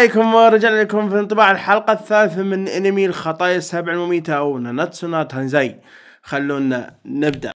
عليكم ورجعنا لكم في انطباع الحلقة الثالثة من انمي الخطايا السبع المميتة او ناناتسونا تانزاي خلونا نبدأ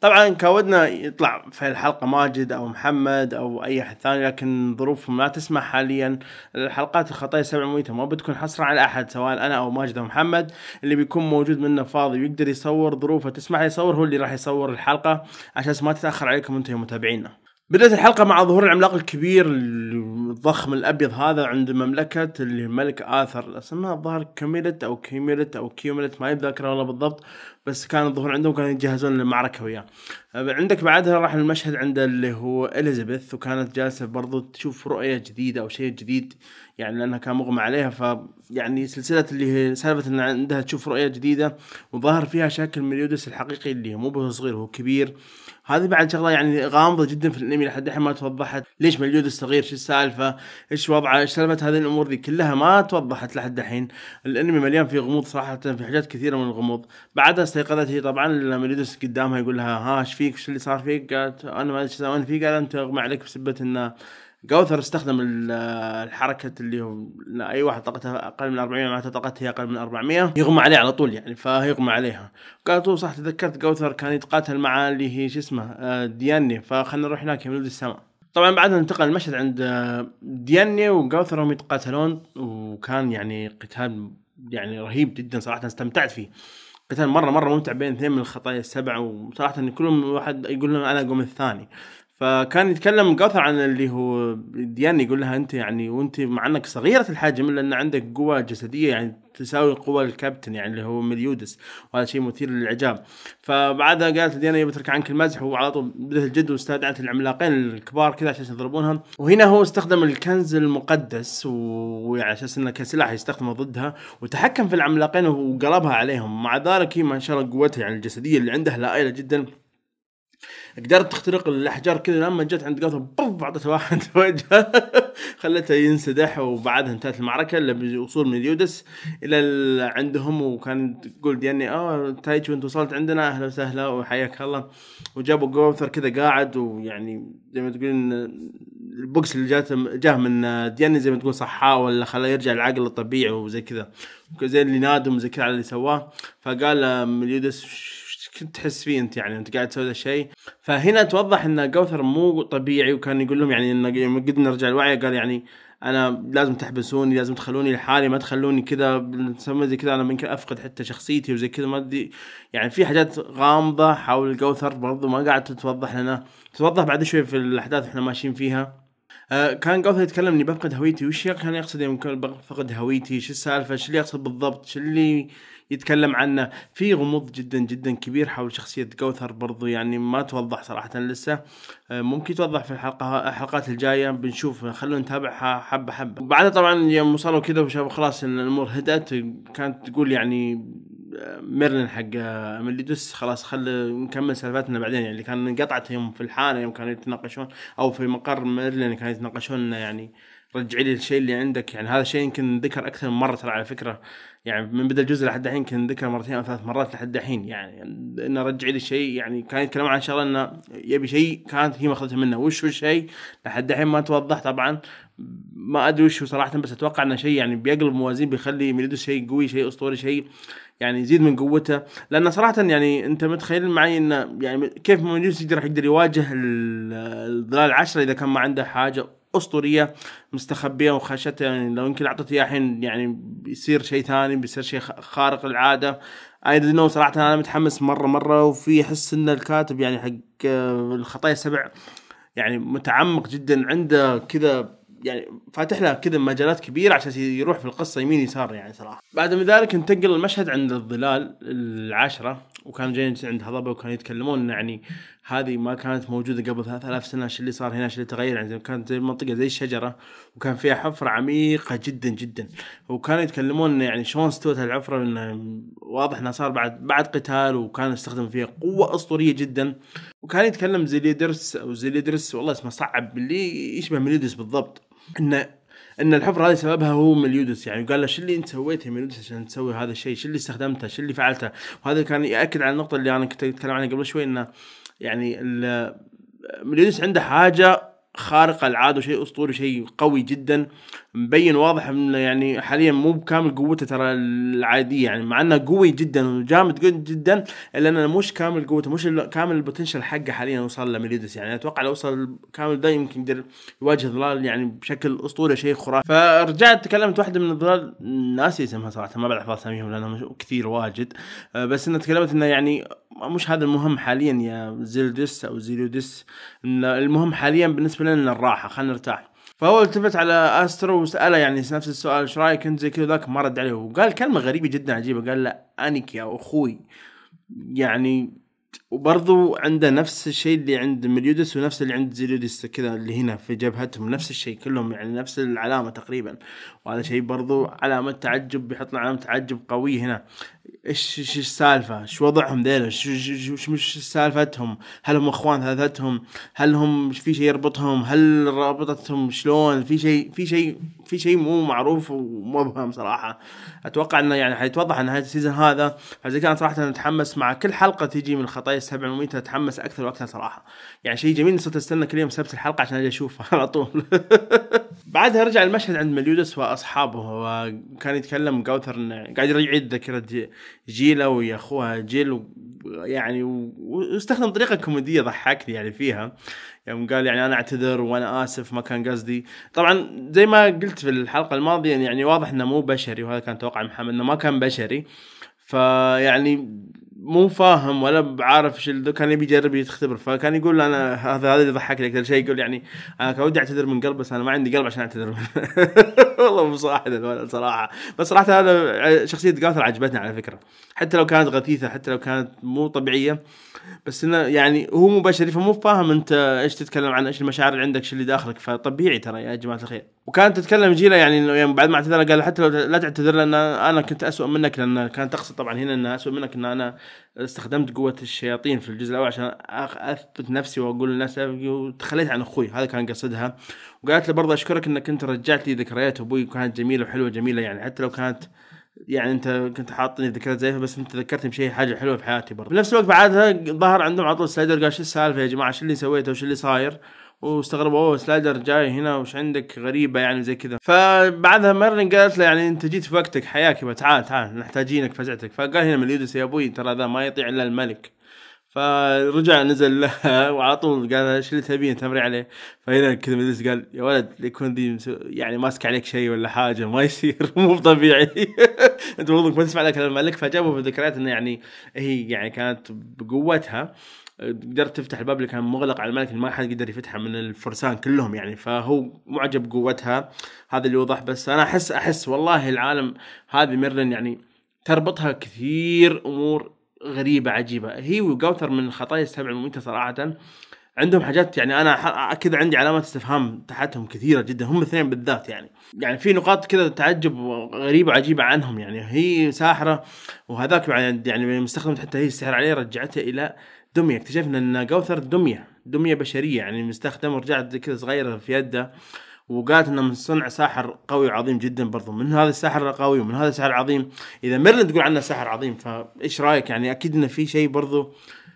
طبعا كودنا يطلع في الحلقه ماجد او محمد او اي احد ثاني لكن ظروفهم لا تسمح حاليا الحلقات الخطيه السبع مميته ما بتكون حصرا على احد سواء انا او ماجد او محمد اللي بيكون موجود منه فاضي ويقدر يصور ظروفه تسمح يصور هو اللي راح يصور الحلقه عشان ما تتاخر عليكم انتم يا متابعينا بدأت الحلقة مع ظهور العملاق الكبير الضخم الأبيض هذا عند مملكة الملك آثر اسمها الظاهر كاميلت أو كيميلت أو كيوميلت ما يتذكر والله بالضبط بس كان الظهور عندهم كانوا يتجهزون للمعركه وياه عندك بعدها راح المشهد عند اللي هو اليزابيث وكانت جالسه برضو تشوف رؤيه جديده او شيء جديد يعني لانها كان مغمى عليها ف يعني سلسله اللي هي سالفه ان عندها تشوف رؤيه جديده وظهر فيها شكل مليودس الحقيقي اللي مو بس صغير هو كبير هذه بعد شغله يعني غامضه جدا في الانمي لحد الحين ما توضحت ليش مليودس صغير شو السالفه ايش وضعه ايش سالفه هذه الامور دي كلها ما توضحت لحد الحين الانمي مليان في غموض صراحه في حاجات كثيره من الغموض بعدها استيقظت طبعا لما يجلس قدامها يقول لها ها ايش فيك ايش اللي صار فيك؟ قالت انا ما ادري ايش سوينا فيك قال انت اغمى عليك بسبه ان جوثر استخدم الحركة اللي هو أي واحد طاقته أقل من 400 معناته طاقته هي أقل من 400 يغمى عليه على طول يعني فيغمى عليها قالت صح تذكرت جوثر كان يتقاتل مع اللي هي شو اسمه آه، دياني فخلنا نروح هناك يا مولود السماء طبعا بعدها انتقل المشهد عند آه، دياني وجوثر هم يتقاتلون وكان يعني قتال يعني رهيب جدا صراحة استمتعت فيه قتال مره مره ممتع بين اثنين من الخطايا السبعه وصراحه كلهم واحد يقول لهم انا اقوم الثاني فكان يتكلم جوثر عن اللي هو ديان يقول لها انت يعني وانت مع انك صغيره الحجم الا ان عندك قوه جسديه يعني تساوي قوة الكابتن يعني اللي هو مليودس وهذا شيء مثير للاعجاب فبعدها قالت ديانا بترك عنك المزح وعلى طول بدات الجد واستدعت العملاقين الكبار كذا عشان يضربونها وهنا هو استخدم الكنز المقدس وعلى اساس انه كسلاح يستخدمه ضدها وتحكم في العملاقين وقلبها عليهم مع ذلك هي ما شاء الله قوتها يعني الجسديه اللي عندها لائله جدا قدرت تخترق الاحجار كذا لما جت عند جوثم بوف اعطته واحد وجهه خلته ينسدح وبعدها انتهت المعركه الا بوصول من يودس الى عندهم وكان تقول دياني اه تايتش وانت وصلت عندنا اهلا وسهلا وحياك الله وجابوا جوثر كذا قاعد ويعني زي ما تقولين البوكس اللي جات جاه من دياني زي ما تقول صحاه ولا خلاه يرجع العقل الطبيعي وزي كذا زي اللي نادم زي كذا على اللي سواه فقال آه، مليودس كنت تحس فيه انت يعني انت قاعد تسوي ذا الشيء فهنا توضح ان جوثر مو طبيعي وكان يقول لهم يعني انه لما قد رجع الوعي قال يعني انا لازم تحبسوني لازم تخلوني لحالي ما تخلوني كذا نسمي زي كذا انا ممكن افقد حتى شخصيتي وزي كذا ما ادري يعني في حاجات غامضه حول جوثر برضو ما قاعد تتوضح لنا تتوضح بعد شوي في الاحداث احنا ماشيين فيها آه كان قبل يتكلم اني بفقد هويتي وش كان يقصد يمكن بفقد هويتي شو السالفه شو اللي يقصد بالضبط شو اللي يتكلم عنه في غموض جدا جدا كبير حول شخصية جوثر برضو يعني ما توضح صراحة لسه آه، ممكن توضح في الحلقة الحلقات الجاية بنشوف خلونا نتابعها حبة حبة وبعدها طبعا يوم وصلوا كذا وشافوا خلاص ان الامور هدأت كانت تقول يعني ميرلين حق آه، مليدوس خلاص خل نكمل سالفتنا بعدين يعني اللي كان انقطعت يوم في الحاله يوم كانوا يتناقشون او في مقر ميرلين كانوا يتناقشون يعني رجعي لي الشيء اللي عندك يعني هذا الشيء يمكن ذكر اكثر من مره ترى على فكره يعني من بدا الجزء لحد الحين يمكن ذكر مرتين او ثلاث مرات لحد الحين يعني انه رجعي لي الشيء يعني كان يتكلم عن شغله انه يبي شيء كانت هي ماخذته منه وش هو الشيء لحد الحين ما توضح طبعا ما ادري وش صراحه بس اتوقع انه شيء يعني بيقلب موازين بيخلي ميلدوس شيء قوي شيء اسطوري شيء يعني يزيد من قوته لان صراحه يعني انت متخيل معي انه يعني كيف ميلدوس يقدر يقدر يواجه الظلال العشره اذا كان ما عنده حاجه اسطوريه مستخبيه وخشته يعني لو يمكن اعطيته اياها الحين يعني بيصير شيء ثاني بيصير شيء خارق العاده اي نو صراحه انا متحمس مره مره وفي احس ان الكاتب يعني حق آه، الخطايا السبع يعني متعمق جدا عنده كذا يعني فاتح له كذا مجالات كبيره عشان يروح في القصه يمين يسار يعني صراحه. بعد من ذلك انتقل المشهد عند الظلال العاشره وكان جايين عند هضبه وكانوا يتكلمون يعني هذه ما كانت موجوده قبل 3000 سنه ايش اللي صار هنا ايش اللي تغير يعني كانت زي المنطقه زي الشجره وكان فيها حفره عميقه جدا جدا وكانوا يتكلمون يعني شلون استوت هالحفره انه واضح انه صار بعد بعد قتال وكان استخدم فيها قوه اسطوريه جدا وكان يتكلم زليدرس او زليدرس والله اسمه صعب اللي يشبه ميليدس بالضبط ان ان الحفره هذه سببها هو مليودس يعني قال له شو اللي انت سويته يا مليودس عشان تسوي هذا الشيء؟ شو اللي استخدمته؟ شو اللي فعلته؟ وهذا كان ياكد على النقطه اللي انا كنت اتكلم عنها قبل شوي انه يعني مليودس عنده حاجه خارق العاده وشيء اسطوري شيء قوي جدا مبين واضح انه يعني حاليا مو بكامل قوته ترى العاديه يعني مع انه قوي جدا وجامد جدا الا انه مش كامل قوته مش كامل البوتنشل حقه حاليا وصل لميليدس يعني اتوقع لو وصل كامل ده يمكن يقدر يواجه ظلال يعني بشكل اسطوري شيء خرافي فرجعت تكلمت واحده من الظلال ناسي اسمها صراحه ما بعرف اساميهم لانهم كثير واجد أه، بس انها تكلمت انه يعني مش هذا المهم حاليا يا زيلدس او زيلودس المهم حاليا بالنسبه لنا الراحه خلينا نرتاح فهو التفت على استرو وساله يعني نفس السؤال ايش رايك انت زي كذا ذاك ما رد عليه وقال كلمه غريبه جدا عجيبه قال له انك يا اخوي يعني وبرضو عنده نفس الشيء اللي عند مليودس ونفس اللي عند زيلودس كذا اللي هنا في جبهتهم نفس الشيء كلهم يعني نفس العلامة تقريبا وهذا شيء برضو علامة تعجب بيحط لنا علامة تعجب قوية هنا ايش ايش السالفة؟ ايش وضعهم ذيلا؟ ايش مش سالفتهم؟ هل هم اخوان ثلاثتهم؟ هل هم في شيء يربطهم؟ هل رابطتهم شلون؟ في شيء في شيء في شيء مو معروف ومبهم صراحة اتوقع انه يعني حيتوضح نهاية السيزون هذا فزي كان صراحة نتحمس مع كل حلقة تجي من خطايا السبع المميتة اتحمس اكثر واكثر صراحه يعني شيء جميل صرت استنى كل يوم سبت الحلقه عشان اجي اشوفها على طول بعدها رجع المشهد عند مليودس واصحابه وكان يتكلم جوثر انه قاعد يعيد ذاكره جيله ويا اخوها جيل يعني واستخدم طريقه كوميديه ضحكني يعني فيها يوم قال يعني انا اعتذر وانا اسف ما كان قصدي طبعا زي ما قلت في الحلقه الماضيه يعني واضح انه مو بشري وهذا كان توقع محمد انه ما كان بشري فيعني مو فاهم ولا بعارف ايش كان يبي يجرب يختبر فكان يقول انا هذا هذا اللي ضحكني اكثر شيء يقول يعني انا كان ودي اعتذر من قلب بس انا ما عندي قلب عشان اعتذر والله مصاحب الولد صراحه بس صراحه انا شخصيه جاثر عجبتني على فكره حتى لو كانت غثيثه حتى لو كانت مو طبيعيه بس انه يعني هو مو بشري فمو فاهم انت ايش تتكلم عن ايش المشاعر اللي عندك ايش اللي داخلك فطبيعي ترى يا جماعه الخير وكانت تتكلم جينا يعني, يعني بعد ما اعتذر قال حتى لو لا تعتذر لان انا كنت اسوء منك لان كانت تقصد طبعا هنا انها اسوء منك ان انا استخدمت قوه الشياطين في الجزء الاول عشان اثبت نفسي واقول للناس وتخليت عن اخوي هذا كان قصدها وقالت له برضه اشكرك انك انت رجعت لي ذكريات ابوي وكانت جميله وحلوه جميله يعني حتى لو كانت يعني انت كنت حاطني ذكريات زيها بس انت ذكرتني بشيء حاجه حلوه في حياتي برضه بنفس الوقت بعدها ظهر عندهم عطل سلايدر قال شو السالفه يا جماعه شو اللي سويته وش اللي صاير واستغربوا اوه سلايدر جاي هنا وش عندك غريبه يعني زي كذا فبعدها ميرلين قالت له يعني انت جيت في وقتك حياك تعال تعال نحتاجينك فزعتك فقال هنا مليودس يا ابوي ترى ذا ما يطيع الا الملك فرجع نزل لها وعلى طول قال ايش اللي تبين تمري عليه فهنا كذا مليودس قال يا ولد يكون ذي يعني ماسك عليك شيء ولا حاجه ما يصير مو طبيعي انت المفروض ما تسمع لك الملك فجابوا في ذكريات انه يعني هي يعني كانت بقوتها قدرت تفتح الباب اللي كان مغلق على الملك ما حد قدر يفتحه من الفرسان كلهم يعني فهو معجب قوتها هذا اللي وضح بس انا احس احس والله العالم هذه ميرلين يعني تربطها كثير امور غريبه عجيبه هي وجوثر من الخطايا السبع المميته صراحه عندهم حاجات يعني انا كذا عندي علامات استفهام تحتهم كثيره جدا هم الاثنين بالذات يعني يعني في نقاط كذا تعجب غريبه عجيبه عنهم يعني هي ساحره وهذاك يعني يعني مستخدم حتى هي السحر عليه رجعته الى دميه اكتشفنا ان جوثر دميه دميه بشريه يعني مستخدم ورجعت كذا صغيره في يده وقالت انه من صنع ساحر قوي وعظيم جدا برضو من هذا الساحر القوي ومن هذا الساحر العظيم اذا ميرلين تقول عنه ساحر عظيم فايش رايك يعني اكيد انه في شيء برضو آه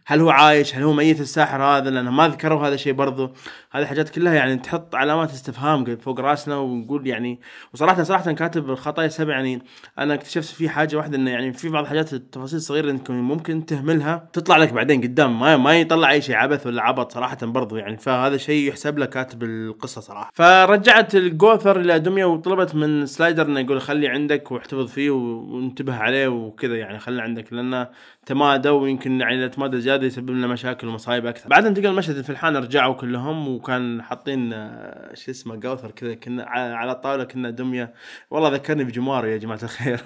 هل هو عايش هل هو ميت الساحر هذا لانه ما ذكروا هذا الشيء برضه هذه حاجات كلها يعني تحط علامات استفهام فوق راسنا ونقول يعني وصراحه صراحه كاتب الخطايا السبع يعني انا اكتشفت في حاجه واحده انه يعني في بعض الحاجات التفاصيل الصغيره انك ممكن تهملها تطلع لك بعدين قدام ما, ما يطلع اي شيء عبث ولا عبط صراحه برضه يعني فهذا شيء يحسب له كاتب القصه صراحه فرجعت الجوثر الى دميه وطلبت من سلايدر انه يقول خلي عندك واحتفظ فيه وانتبه عليه وكذا يعني خلي عندك لانه تمادى ويمكن يعني اذا تمادى زياده يسبب لنا مشاكل ومصايب اكثر بعد انتقل المشهد الفلحان رجعوا كلهم وكان حاطين آه، شو اسمه جوثر كذا كنا على الطاوله كنا دميه والله ذكرني بجمار يا جماعه الخير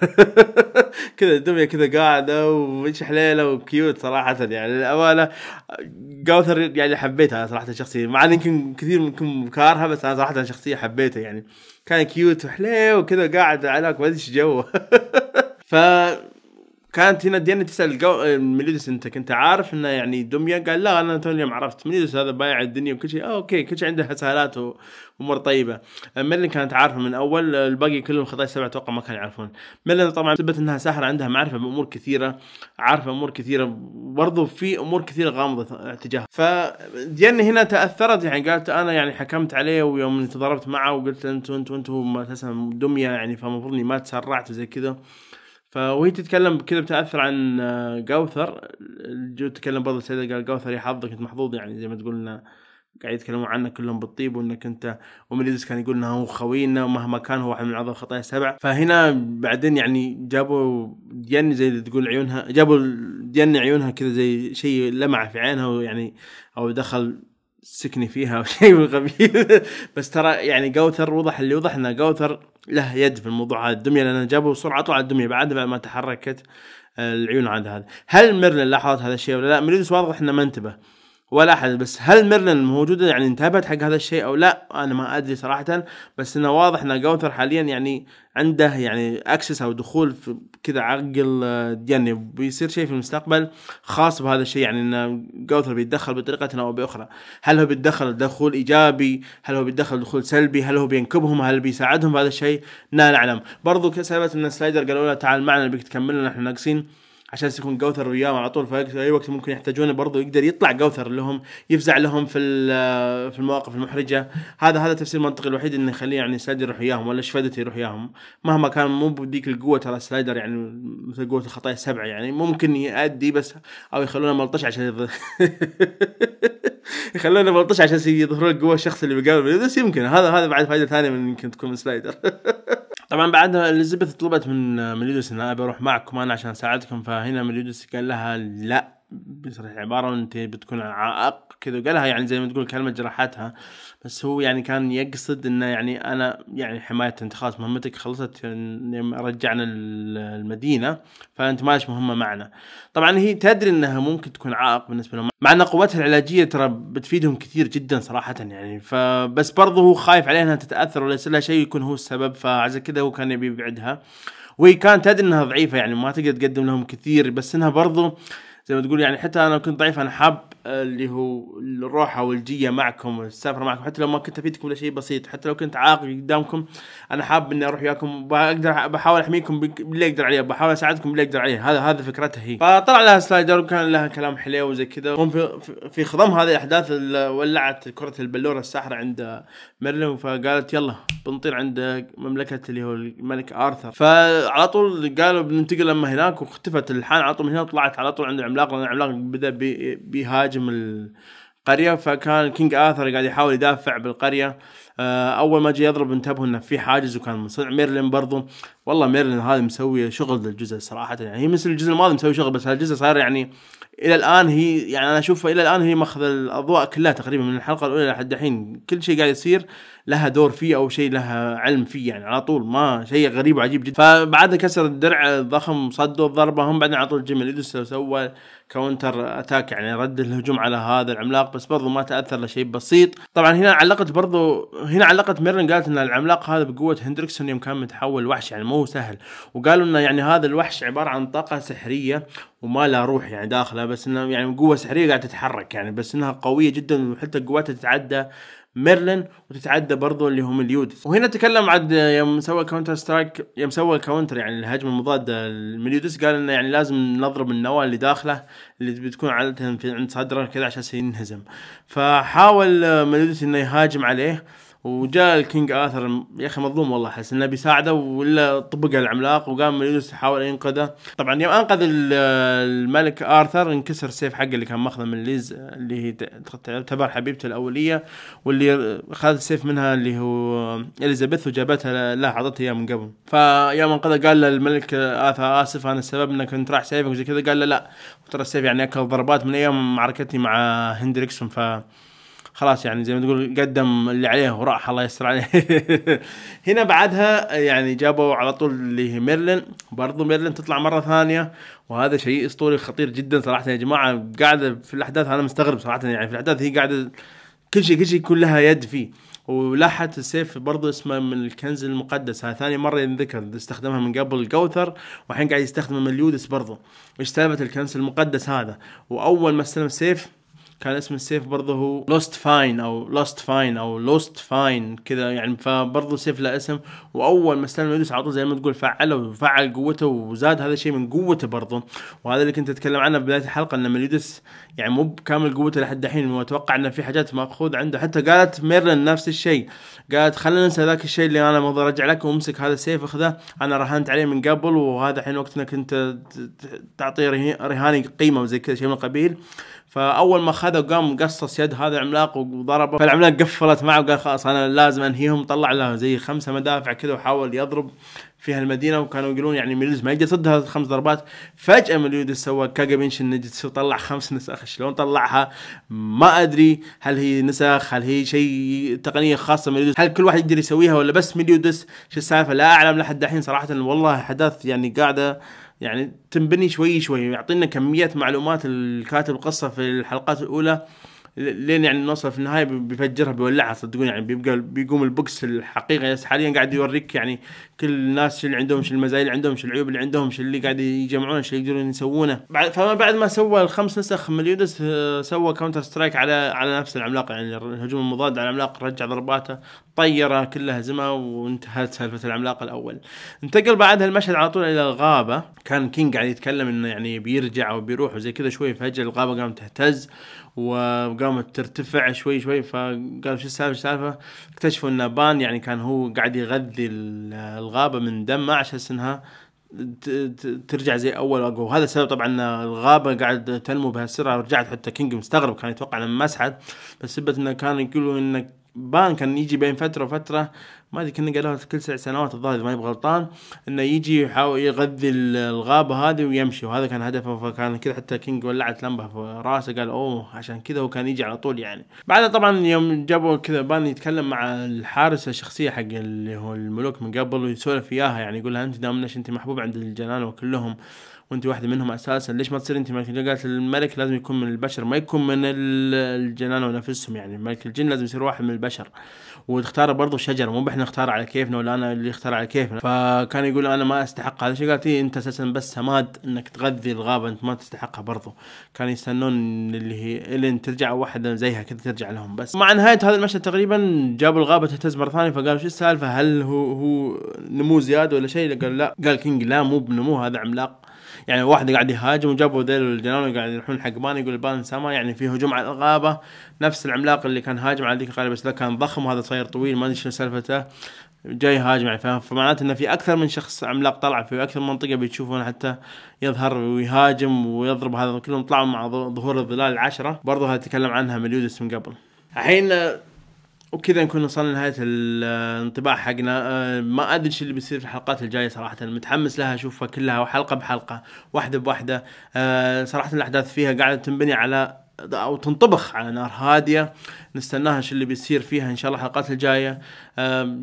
كذا دميه كذا قاعده ومش حليله وكيوت صراحه يعني الامانه جوثر يعني حبيتها صراحه شخصيا مع ان يمكن كثير منكم كارها بس انا صراحه شخصيه حبيته يعني كان كيوت وحليه وكذا قاعد على ما ادري جوه ف كانت هنا دينا تسال الجو... ميليدوس انت كنت عارف انه يعني دمية قال لا انا توني اليوم عرفت ميليدوس هذا بايع الدنيا وكل شيء آه، اوكي كل شيء عنده سهالات وامور طيبه آه، ميلين كانت عارفه من اول آه، الباقي كلهم خطايا سبعه اتوقع ما كانوا يعرفون ميلين طبعا ثبت انها ساحره عندها معرفه بامور كثيره عارفه امور كثيره برضو في امور كثيره غامضه تجاهها فديانا هنا تاثرت يعني قالت انا يعني حكمت عليه ويوم تضاربت معه وقلت انتوا انتوا انتوا دميه يعني فالمفروض اني ما تسرعت وزي كذا فوهي تتكلم كذا بتاثر عن آه، جوثر جو تكلم برضه سيدة قال جوثر يا حظك انت محظوظ يعني زي ما تقول انه قاعد يتكلمون عنك كلهم بالطيب وانك انت وميليدس كان يقول انه هو خوينا ومهما كان هو واحد من اعظم الخطايا السبع فهنا بعدين يعني جابوا ديني زي تقول عيونها جابوا ديني عيونها كذا زي شيء لمع في عينها ويعني او دخل سكني فيها او شيء من بس ترى يعني جوثر وضح اللي وضح ان جوثر له يد في الموضوع هذا الدميه لان جابوا بسرعه طلع الدميه بعد ما تحركت آه، العيون عند هذا هل ميرلين لاحظت هذا الشيء ولا لا مريدوس واضح انه ما انتبه ولا احد بس هل ميرلن موجوده يعني انتبهت حق هذا الشيء او لا انا ما ادري صراحه بس انه واضح ان جوثر حاليا يعني عنده يعني اكسس او دخول في كذا عقل آه، يعني بيصير شيء في المستقبل خاص بهذا الشيء يعني ان جوثر بيتدخل بطريقه او باخرى هل هو بيتدخل دخول ايجابي هل هو بيتدخل دخول سلبي هل هو بينكبهم هل بيساعدهم بهذا الشيء لا نعلم برضو كسبت ان سلايدر قالوا له تعال معنا بيك تكملنا احنا ناقصين عشان يكون جوثر وياهم على طول في اي وقت ممكن يحتاجونه برضه يقدر يطلع جوثر لهم يفزع لهم في في المواقف المحرجه هذا هذا تفسير منطقي الوحيد انه يخليه يعني سلايدر يروح وياهم ولا شفدته يروح وياهم مهما كان مو بديك القوه ترى سلايدر يعني مثل قوه الخطايا السبعه يعني ممكن يأدي بس او يخلونه ملطش عشان يخلونه ملطش عشان يظهرون القوه الشخص اللي بيقابله بس يمكن هذا هذا بعد فائده ثانيه من يمكن تكون من سلايدر طبعا بعد ما اليزابيث طلبت من مليدوس ان اروح بروح معكم انا عشان اساعدكم فهنا مليدوس قال لها لا بيصرح العباره وانت بتكون عائق كذا وقالها يعني زي ما تقول كلمه جرحتها بس هو يعني كان يقصد انه يعني انا يعني حمايه انت خلاص مهمتك خلصت يعني رجعنا المدينه فانت مالش مهمه معنا طبعا هي تدري انها ممكن تكون عائق بالنسبه لهم مع ان قوتها العلاجيه ترى بتفيدهم كثير جدا صراحه يعني فبس برضه هو خايف عليها انها تتاثر ولا يصير لها شيء يكون هو السبب فعشان كذا هو كان يبي يبعدها وهي كانت تدري انها ضعيفه يعني ما تقدر تقدم لهم كثير بس انها برضه زي ما تقول يعني حتى انا كنت ضعيف انا حاب اللي هو الروحه والجيه معكم والسفر معكم حتى لو ما كنت افيدكم ولا شيء بسيط حتى لو كنت عاقل قدامكم انا حاب اني اروح وياكم بقدر بحاول احميكم باللي اقدر عليه بحاول اساعدكم باللي اقدر عليه هذا هذا فكرتها هي فطلع لها سلايدر وكان لها كلام حلو وزي كذا هم في, في خضم هذه الاحداث ولعت كره البلوره الساحره عند ميرلين فقالت يلا بنطير عند مملكه اللي هو الملك ارثر فعلى طول قالوا بننتقل لما هناك واختفت الحان على طول من هنا طلعت على طول عند العملاق لان العملاق بدا بيهاجم القريه فكان كينج اثر قاعد يحاول يدافع بالقريه آه، اول ما جاء يضرب انتبهوا انه في حاجز وكان مصنع ميرلين برضو والله ميرلين هذا مسوي شغل للجزء صراحه يعني هي مثل الجزء الماضي مسوي شغل بس هالجزء صار يعني الى الان هي يعني انا اشوفها الى الان هي ماخذ الاضواء كلها تقريبا من الحلقه الاولى لحد الحين كل شيء قاعد يصير لها دور فيه او شيء لها علم فيه يعني على طول ما شيء غريب وعجيب جدا فبعدها كسر الدرع الضخم صدوا الضربه هم بعدين على طول جيم سوى كونتر اتاك يعني رد الهجوم على هذا العملاق بس برضو ما تاثر لشيء بسيط طبعا هنا علقت برضو هنا علقت ميرن قالت ان العملاق هذا بقوه هندريكسون يوم كان متحول لوحش يعني مو سهل وقالوا انه يعني هذا الوحش عباره عن طاقه سحريه وما لها روح يعني داخله بس انه يعني قوه سحريه قاعده تتحرك يعني بس انها قويه جدا وحتى قواتها تتعدى ميرلين وتتعدى برضو اللي هم اليودس وهنا تكلم عاد يوم سوى كاونتر سترايك يوم سوى كاونتر يعني الهجمه المضاده لليودس قال انه يعني لازم نضرب النواه اللي داخله اللي بتكون عاده في عند صدره كذا عشان ينهزم فحاول مليودس انه يهاجم عليه وجاء الكينج اثر يا اخي مظلوم والله احس انه بيساعده ولا طبق العملاق وقام مليوس يحاول ينقذه طبعا يوم انقذ الملك ارثر انكسر السيف حقه اللي كان ماخذه من ليز اللي هي تعتبر حبيبته الاوليه واللي خذ السيف منها اللي هو اليزابيث وجابتها له اعطته اياه من قبل فيوم انقذه قال له الملك ارثر اسف انا السبب انك كنت راح سيفك وزي كذا قال له لا ترى السيف يعني اكل ضربات من ايام معركتي مع هندريكسون ف خلاص يعني زي ما تقول قدم اللي عليه وراح الله يستر عليه هنا بعدها يعني جابوا على طول اللي هي ميرلين برضو ميرلين تطلع مره ثانيه وهذا شيء اسطوري خطير جدا صراحه يا جماعه قاعده في الاحداث انا مستغرب صراحه يعني في الاحداث هي قاعده كل شيء كل شيء يكون لها يد فيه ولاحت السيف برضو اسمه من الكنز المقدس هاي ثاني مره ينذكر استخدمها من قبل الجوثر والحين قاعد يستخدمه من اليودس برضو ايش سالفه الكنز المقدس هذا واول ما استلم السيف كان اسم السيف برضه هو لوست فاين او لوست فاين او لوست فاين كذا يعني فبرضه سيف له اسم واول ما استلم يدوس على طول زي ما تقول فعله وفعل قوته وزاد هذا الشيء من قوته برضه وهذا اللي كنت اتكلم عنه بدايه الحلقه ان مليودس يعني مو بكامل قوته لحد الحين واتوقع انه في حاجات ماخوذ عنده حتى قالت ميرلين نفس الشيء قالت خلينا ننسى ذاك الشيء اللي انا مضى ارجع لك وامسك هذا السيف اخذه انا رهنت عليه من قبل وهذا الحين وقت انك انت تعطيه رهاني قيمه وزي كذا شيء من القبيل فاول ما خذه قام قصص يد هذا العملاق وضربه فالعملاق قفلت معه وقال خلاص انا لازم انهيهم طلع له زي خمسه مدافع كذا وحاول يضرب في هالمدينه وكانوا يقولون يعني ميليز ما يقدر يصدها خمس ضربات فجاه ميليودس سوى كاجابينشن بنش طلع خمس نسخ شلون طلعها ما ادري هل هي نسخ هل هي شيء تقنيه خاصه ميليودس هل كل واحد يقدر يسويها ولا بس ميليودس شو السالفه لا اعلم لحد الحين صراحه والله حدث يعني قاعده يعني تنبني شوي شوي يعطينا كميه معلومات الكاتب القصه في الحلقات الاولى لين يعني نوصل في النهايه بيفجرها بيولعها صدقوني يعني بيبقى بيقوم البوكس الحقيقي حاليا قاعد يوريك يعني كل الناس شو اللي عندهم شو المزايا اللي عندهم شو العيوب اللي عندهم شو اللي قاعد يجمعونه شو اللي يقدرون يسوونه بعد فما بعد ما سوى الخمس نسخ من اليودس آه، سوى كاونتر سترايك على على نفس العملاق يعني الهجوم المضاد على العملاق رجع ضرباته طيره كلها هزمه وانتهت سالفه العملاق الاول انتقل بعدها المشهد على طول الى الغابه كان كينج قاعد يتكلم انه يعني بيرجع او بيروح وزي كذا شوي فجاه الغابه قامت تهتز وقامت ترتفع شوي شوي فقالوا شو السالفه السالفه اكتشفوا ان بان يعني كان هو قاعد يغذي الغابه من دمها عشان انها ترجع زي اول اقوى وهذا السبب طبعا ان الغابه قاعد تنمو بهالسرعه رجعت حتى كينج مستغرب كان يتوقع انها ما بس سبت انه كان يقولوا انك بان كان يجي بين فتره وفتره ما ادري كنا قالوها كل سبع سنوات الظاهر ما يبغى غلطان انه يجي يحاول يغذي الغابه هذه ويمشي وهذا كان هدفه فكان كذا حتى كينج ولعت لمبه في راسه قال اوه عشان كذا وكان يجي على طول يعني بعدها طبعا يوم جابوا كذا بان يتكلم مع الحارس الشخصيه حق اللي هو الملوك من قبل ويسولف وياها يعني يقول لها انت دام انت محبوب عند الجنان وكلهم وانت واحده منهم اساسا ليش ما تصير انت ملكه قالت الملك لازم يكون من البشر ما يكون من الجنان نفسهم يعني ملك الجن لازم يصير واحد من البشر واختار برضه شجره مو احنا نختار على كيفنا ولا انا اللي اختار على كيفنا فكان يقول انا ما استحق هذا الشيء قالت إيه انت اساسا بس سماد انك تغذي الغابه انت ما تستحقها برضه كانوا يستنون اللي هي الين ترجع واحده زيها كذا ترجع لهم بس مع نهايه هذا المشهد تقريبا جابوا الغابه تهتز مره ثانيه فقالوا شو السالفه هل هو هو نمو زياده ولا شيء قال لا قال كينج لا مو بنمو هذا عملاق يعني واحد قاعد يهاجم وجابوا ذيل الجنان وقاعد يروحون حق بان يقول بان سما يعني في هجوم على الغابه نفس العملاق اللي كان هاجم على ذيك القريه بس ذا كان ضخم وهذا صاير طويل ما ادري شنو سالفته جاي يهاجم يعني فمعناته انه في اكثر من شخص عملاق طلع في اكثر من منطقه بتشوفون حتى يظهر ويهاجم ويضرب هذا كلهم طلعوا مع ظهور الظلال العشره برضه هتكلم عنها مليودس من قبل الحين وبكذا نكون وصلنا لنهاية الانطباع حقنا أه، ما ادري ايش اللي بيصير في الحلقات الجاية صراحة متحمس لها اشوفها كلها وحلقة بحلقة واحدة بواحدة أه، صراحة الاحداث فيها قاعدة تنبني على او تنطبخ على نار هاديه نستناها شو اللي بيصير فيها ان شاء الله الحلقات الجايه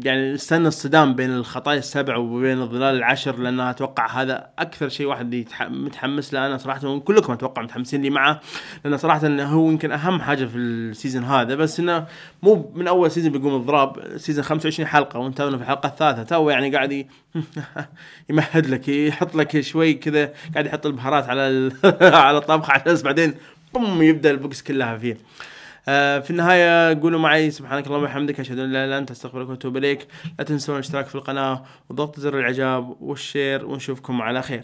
يعني نستنى الصدام بين الخطايا السبع وبين الظلال العشر لان اتوقع هذا اكثر شيء واحد متحمس له انا صراحه كلكم اتوقع متحمسين لي معه لان صراحه إنه هو يمكن اهم حاجه في السيزون هذا بس انه مو من اول سيزون بيقوم الضراب سيزون 25 حلقه وانت في الحلقه الثالثه تو يعني قاعد يمهد لك يحط لك شوي كذا قاعد يحط البهارات على على الطبخ على اساس بعدين بوم يبدا البوكس كلها فيه آه، في النهاية قولوا معي سبحانك اللهم وبحمدك أشهد أن لا إله إلا أنت أستغفرك وأتوب إليك لا تنسون الاشتراك في القناة وضغط زر الإعجاب والشير ونشوفكم على خير.